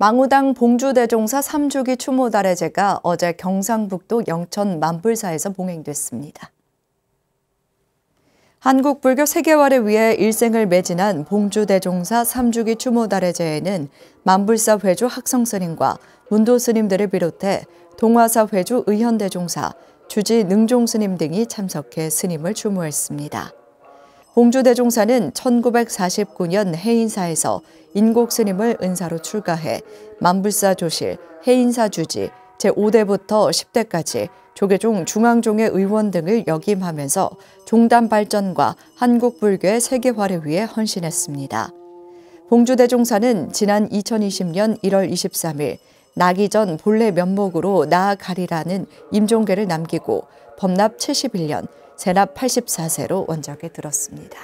망우당 봉주대종사 3주기 추모달의제가 어제 경상북도 영천 만불사에서 봉행됐습니다. 한국 불교 세계화를 위해 일생을 매진한 봉주대종사 3주기 추모달의제에는 만불사 회주 학성스님과 문도스님들을 비롯해 동화사 회주 의현대종사, 주지 능종스님 등이 참석해 스님을 추모했습니다. 봉주대종사는 1949년 해인사에서 인곡스님을 은사로 출가해 만불사 조실, 해인사 주지, 제5대부터 10대까지 조계종 중앙종의 의원 등을 역임하면서 종단 발전과 한국 불교의 세계화를 위해 헌신했습니다. 봉주대종사는 지난 2020년 1월 23일 나기 전 본래 면목으로 나아가리라는 임종계를 남기고 범납 71년 제납 84세로 원작에 들었습니다.